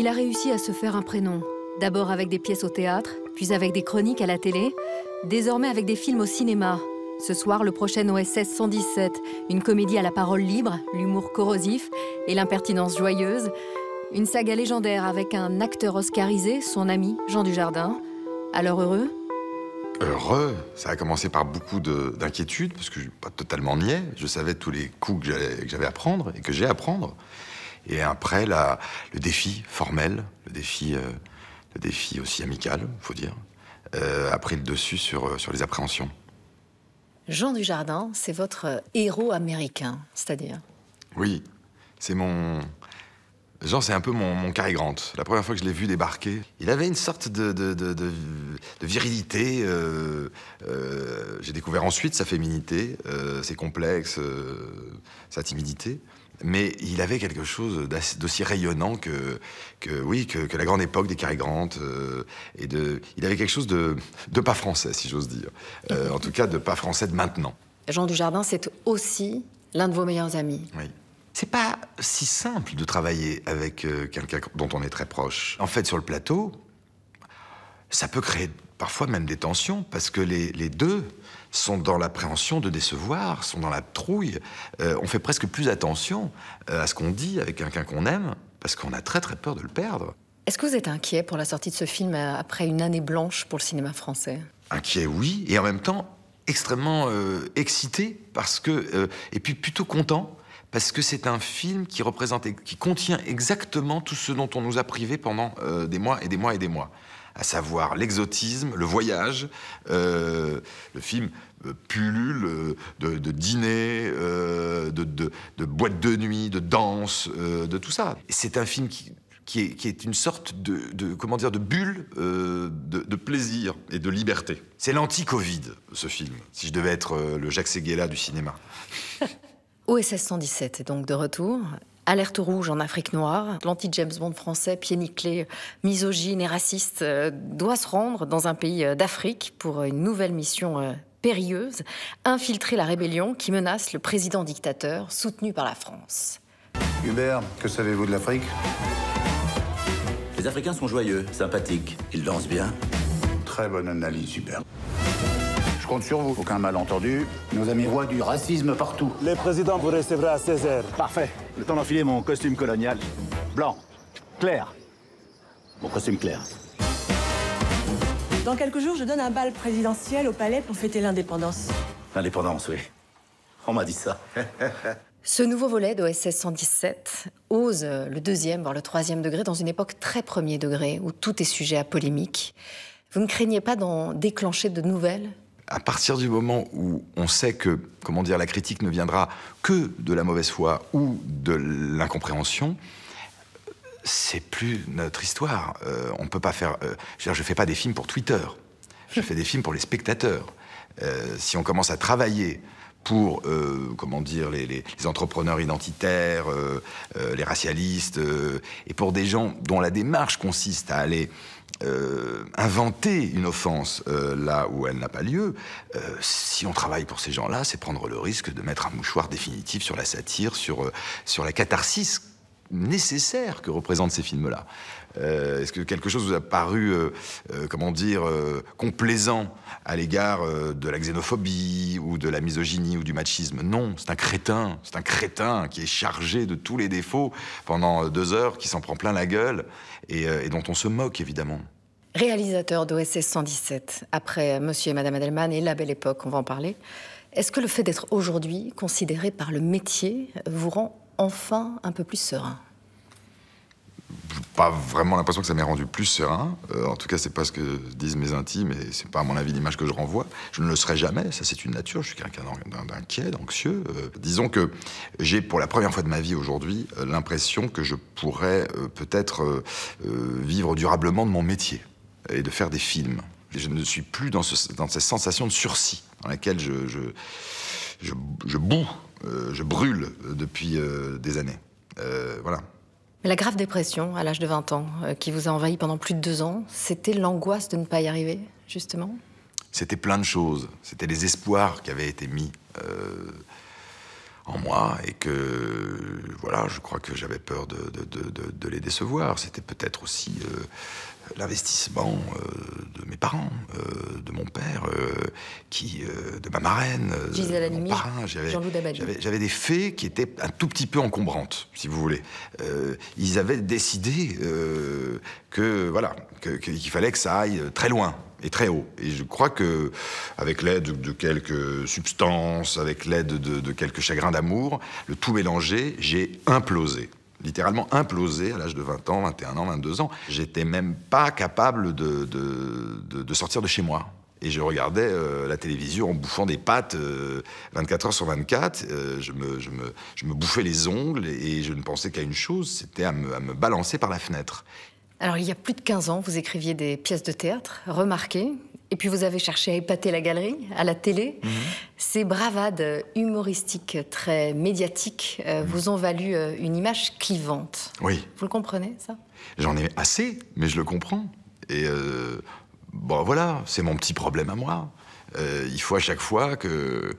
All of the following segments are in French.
Il a réussi à se faire un prénom, d'abord avec des pièces au théâtre, puis avec des chroniques à la télé, désormais avec des films au cinéma. Ce soir, le prochain OSS 117, une comédie à la parole libre, l'humour corrosif et l'impertinence joyeuse, une saga légendaire avec un acteur oscarisé, son ami Jean Dujardin. Alors heureux Heureux Ça a commencé par beaucoup d'inquiétude, parce que je suis pas totalement niais. Je savais tous les coups que j'avais à prendre et que j'ai à prendre. Et après, le défi formel, le défi, euh, le défi aussi amical, faut dire, euh, a pris le dessus sur, euh, sur les appréhensions. Jean Dujardin, c'est votre héros américain, c'est-à-dire Oui, c'est mon, Jean, c'est un peu mon, mon Cary Grant. La première fois que je l'ai vu débarquer, il avait une sorte de, virilité. Euh, euh, j'ai découvert ensuite sa féminité, euh, ses complexes, sa timidité. Mais il avait quelque chose d'aussi rayonnant que, que oui, que, la grande époque des Cary Grant. et de, il avait quelque chose de, de pas français, si j'ose dire. en tout cas, de pas français de maintenant. Jean Dujardin, c'est aussi l'un de vos meilleurs amis. Oui. C'est pas si simple de travailler avec euh, quelqu'un dont on est très proche. En fait, sur le plateau, ça peut créer parfois même des tensions parce que les, deux sont dans l'appréhension de décevoir, sont dans la trouille. Euh, on fait presque plus attention euh, à ce qu'on dit avec quelqu'un qu'on aime parce qu'on a très très peur de le perdre. Est-ce que vous êtes inquiet pour la sortie de ce film après une année blanche pour le cinéma français Inquiet, oui, et en même temps extrêmement excité parce que et puis plutôt content parce que c'est un film qui représente, qui contient exactement tout ce dont on nous a privé pendant euh, des mois et des mois et des mois, à savoir l'exotisme, le voyage. Euh, le film euh, pullule de, de dîners, de, de, de, boîtes de nuit, de danse, de tout ça. C'est un film qui, qui, est, une sorte de, comment dire de bulle de, plaisir et de liberté. C'est l'anti-Covid ce film, si je devais être le Jacques Séguéla du cinéma. OSS 117 est donc de retour. Alerte rouge en Afrique noire, l'anti-James Bond français pied nickelé, misogyne et raciste euh, doit se rendre dans un pays euh, d'Afrique pour une nouvelle mission euh, périlleuse, infiltrer la rébellion qui menace le président dictateur soutenu par la France. Hubert, que savez-vous de l'Afrique Les Africains sont joyeux, sympathiques, ils dansent bien. Très bonne analyse, Hubert compte sur vous. Aucun malentendu. Nos amis voient du racisme partout. Le président vous recevra à 16h. Parfait. Le temps d'enfiler mon costume colonial. Blanc. Clair. Mon costume clair. Dans quelques jours, je donne un bal présidentiel au palais pour fêter l'indépendance. L'indépendance, oui. On m'a dit ça. Ce nouveau volet d'OSS 117 ose le deuxième, voire le troisième degré, dans une époque très premier degré, où tout est sujet à polémique. Vous ne craignez pas d'en déclencher de nouvelles à partir du moment où on sait que, comment dire, la critique ne viendra que de la mauvaise foi ou de l'incompréhension, c'est plus notre histoire. Euh, on peut pas faire. Euh, je ne fais pas des films pour Twitter. Je fais des films pour les spectateurs. Euh, si on commence à travailler pour, comment dire, les entrepreneurs identitaires, les racialistes, et pour des gens dont la démarche consiste à aller euh, inventer une offense euh, là où elle n'a pas lieu, euh, si on travaille pour ces gens-là, c'est prendre le risque de mettre un mouchoir définitif sur la satire, sur, sur la catharsis nécessaire que représentent ces films-là. Euh, est-ce que quelque chose vous a paru, euh, euh, comment dire, complaisant à l'égard de la xénophobie ou de la misogynie ou du machisme Non, c'est un crétin, c'est un crétin qui est chargé de tous les défauts pendant deux heures, qui s'en prend plein la gueule et, et dont on se moque évidemment. Réalisateur d'OSS 117, après Monsieur et Madame Adelman et La Belle Époque, on va en parler. Est-ce que le fait d'être aujourd'hui considéré par le métier vous rend enfin un peu plus serein pas vraiment l'impression que ça m'ait rendu plus serein. Euh, en tout cas, c'est pas ce que disent mes intimes et c'est pas à mon avis l'image que je renvoie. Je ne le serai jamais, ça c'est une nature. Je suis quelqu'un d'inquiet, d'anxieux. Euh, disons que j'ai pour la première fois de ma vie aujourd'hui euh, l'impression que je pourrais peut-être vivre durablement de mon métier et de faire des films. Et je ne suis plus dans, ce, dans cette sensation de sursis dans laquelle je, je, je, je boue euh, je brûle depuis euh, des années. Euh, voilà. La grave dépression à l'âge de 20 ans, qui vous a envahi pendant plus de deux ans, c'était l'angoisse de ne pas y arriver, justement C'était plein de choses. C'était les espoirs qui avaient été mis en moi et que voilà, je crois que j'avais peur de, les décevoir. C'était peut-être aussi l'investissement euh, de mes parents, euh, de mon père, euh, qui, de ma marraine, de mon parrain. J'avais des faits qui étaient un tout petit peu encombrantes, si vous voulez. ils avaient décidé que voilà qu'il fallait que ça aille très loin et très haut. Et je crois que, avec l'aide de quelques substances, avec l'aide de, de quelques chagrins d'amour, le tout mélangé, j'ai implosé littéralement implosé à l'âge de 20 ans, 21 ans, 22 ans. J'étais même pas capable de, de, sortir de chez moi. Et je regardais euh, la télévision en bouffant des pattes 24 euh, heures sur 24. Euh, je, me, je, me, bouffais les ongles et je ne pensais qu'à une chose, c'était à, à me, balancer par la fenêtre. Alors, il y a plus de 15 ans, vous écriviez des pièces de théâtre remarquées et puis vous avez cherché à épater la galerie, à la télé. Mhm. Ces bravades humoristiques, très médiatiques, euh, mhm. vous ont valu euh, une image clivante. Oui. Vous le comprenez, ça J'en ai assez, mais je le comprends. Et euh, bon, voilà, c'est mon petit problème à moi. il faut à chaque fois que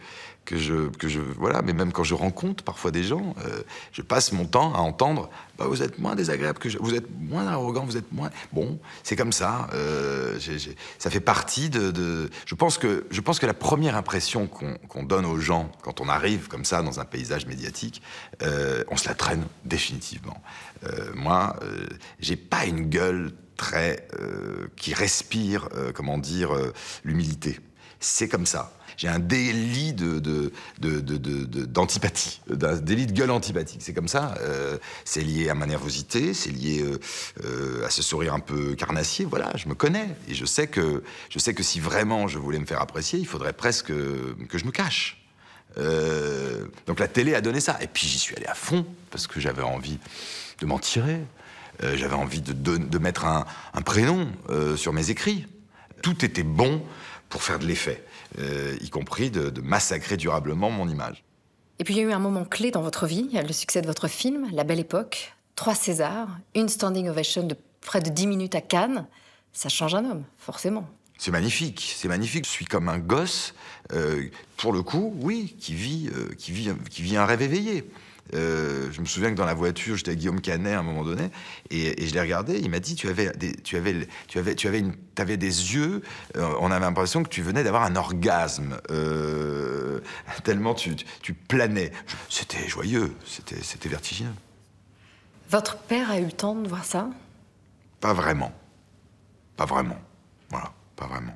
que je, que je, voilà, mais même quand je rencontre parfois des gens, euh, je passe mon temps à entendre, bah, vous êtes moins désagréable que je, vous êtes moins arrogant, vous êtes moins, bon, c'est comme ça, euh, ça fait partie de, je pense que, je pense que la première impression qu'on donne aux gens quand on arrive comme ça dans un paysage médiatique, euh, on se la traîne définitivement. moi, j'ai pas une gueule très qui respire, comment dire, l'humilité c'est comme ça. J'ai un délit d'antipathie, de, de, un délit de gueule antipathique. C'est comme ça. Euh, c'est lié à ma nervosité, c'est lié euh, euh, à ce sourire un peu carnassier. Voilà, je me connais et je sais que je sais que si vraiment je voulais me faire apprécier, il faudrait presque que je me cache. donc la télé a donné ça. Et puis j'y suis allé à fond parce que j'avais envie de m'en tirer. j'avais envie de, mettre un prénom sur mes écrits. Tout était bon pour faire de l'effet, euh, y compris de, massacrer durablement mon image. Et puis il y a eu un moment clé dans votre vie, le succès de votre film, La Belle Époque, trois Césars, une standing ovation de près de 10 minutes à Cannes. Ça change un homme, forcément. C'est magnifique, c'est magnifique. Je suis comme un gosse, euh, pour le coup, oui, qui vit, euh, qui, vit, qui vit un rêve éveillé. Euh, je me souviens que dans la voiture, j'étais avec Guillaume Canet à un moment donné, et, je l'ai regardé. Il m'a dit tu avais, des, tu avais, tu avais, tu avais, des yeux. Euh, on avait l'impression que tu venais d'avoir un orgasme. Euh, tellement tu, planais. C'était joyeux, c'était, c'était vertigineux. Votre père a eu le temps de voir ça Pas vraiment. Pas vraiment. Voilà, pas vraiment.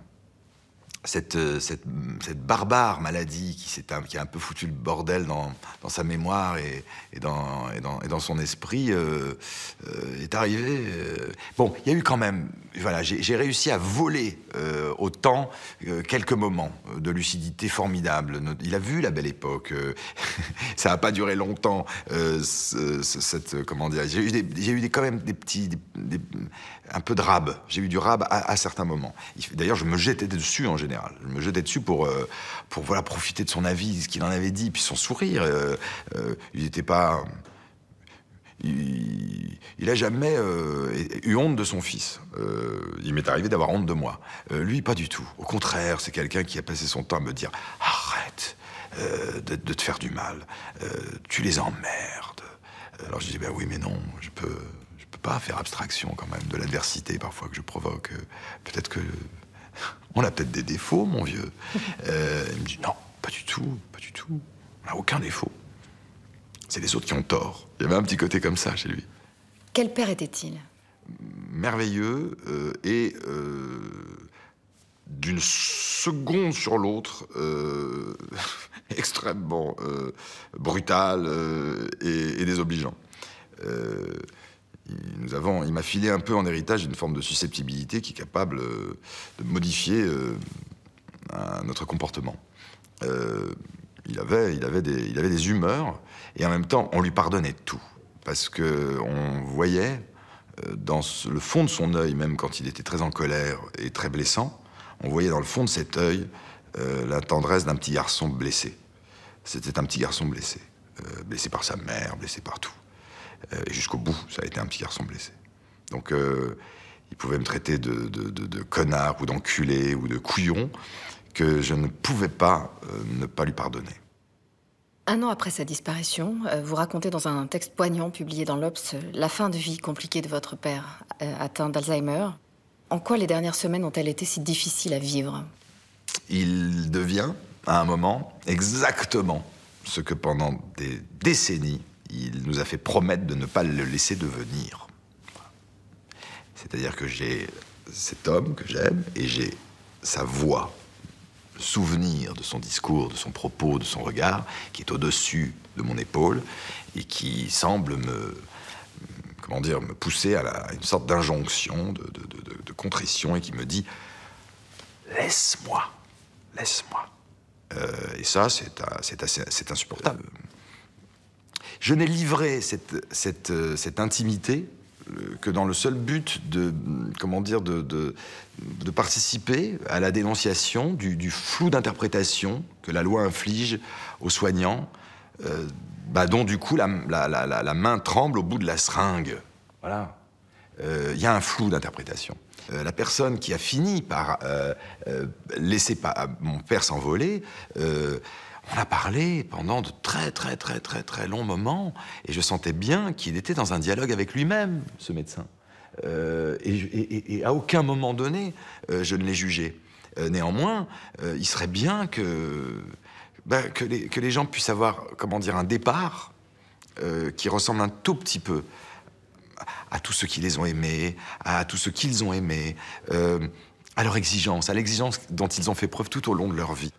Euh, mm, cette, barbare maladie qui, un, qui a un peu foutu le bordel dans, sa mémoire et, dans, et, dans, son esprit euh, euh, est arrivée. Bon, il y a eu quand même voilà, j'ai réussi à voler euh, au temps euh, quelques moments euh, de lucidité formidable. Il a vu la belle époque. ça n'a pas duré longtemps. cette, comment dire J'ai eu, des, quand même des petits, un peu de rab. J'ai eu du rab à, certains moments. D'ailleurs, je me jetais dessus en général. Je me jetais dessus pour, pour voilà profiter de son avis, ce qu'il en avait dit, puis son sourire. il n'était pas il, n'a jamais euh, eu honte de son fils. Euh, il m'est arrivé d'avoir honte de moi. Euh, lui, pas du tout. Au contraire, c'est quelqu'un qui a passé son temps à me dire arrête de, te faire du mal. tu les emmerdes. Alors je dis ben oui, mais non, je peux, je peux pas faire abstraction quand même de l'adversité parfois que je provoque. Peut-être que on a peut-être des défauts, mon vieux. il me dit non, pas du tout, pas du tout. On n'a aucun défaut c'est les autres qui ont tort. Il y avait un petit côté comme ça chez lui. Quel père était-il Merveilleux euh, et euh, d'une seconde sur l'autre, euh, extrêmement brutal et, désobligeant. nous avons, il m'a filé un peu en héritage une forme de susceptibilité qui est capable de modifier notre comportement. Il avait, il, avait des, il avait des humeurs, et en même temps, on lui pardonnait tout. Parce que on voyait, euh, dans le fond de son œil, même quand il était très en colère et très blessant, on voyait dans le fond de cet œil euh, la tendresse d'un petit garçon blessé. C'était un petit garçon blessé. Euh, blessé par sa mère, blessé par tout. et jusqu'au bout, ça a été un petit garçon blessé. Donc, il pouvait me traiter de, de connard ou d'enculé ou de couillon que je ne pouvais pas euh, ne pas lui pardonner. Un an après sa disparition, euh, vous racontez dans un texte poignant publié dans l'Obs euh, la fin de vie compliquée de votre père, atteint d'Alzheimer. En quoi les dernières semaines ont-elles été si difficiles à vivre Il devient, à un moment, exactement ce que pendant des décennies, il nous a fait promettre de ne pas le laisser devenir. C'est-à-dire que j'ai cet homme que j'aime et j'ai sa voix souvenir de son discours, de son propos, de son regard, qui est au-dessus de mon épaule et qui semble me, comment dire, me pousser à, une sorte d'injonction, de, contrition, et qui me dit Laisse-moi, laisse-moi. Euh, et ça, c'est insupportable. Euh, je n'ai livré cette, cette, euh, cette intimité que dans le seul but de, comment dire, de, de, participer à la dénonciation du, flou d'interprétation que la loi inflige aux soignants, euh, bah, dont du coup la, main tremble au bout de la seringue. Voilà. Il euh, y a un flou d'interprétation. Euh, la personne qui a fini par laisser mon père s'envoler, on a parlé pendant de très très très très très longs moments et je sentais bien qu'il était dans un dialogue avec lui-même, ce médecin. Euh, et, à aucun moment donné, euh, je ne l'ai jugé. Euh, néanmoins, il serait bien que, bah, que, les, gens puissent avoir, comment dire, un départ qui ressemble un tout petit peu à tous ceux qui les ont aimés, à tous ceux qu'ils ont aimés, à leur exigence, à l'exigence dont ils ont fait preuve tout au long de leur vie.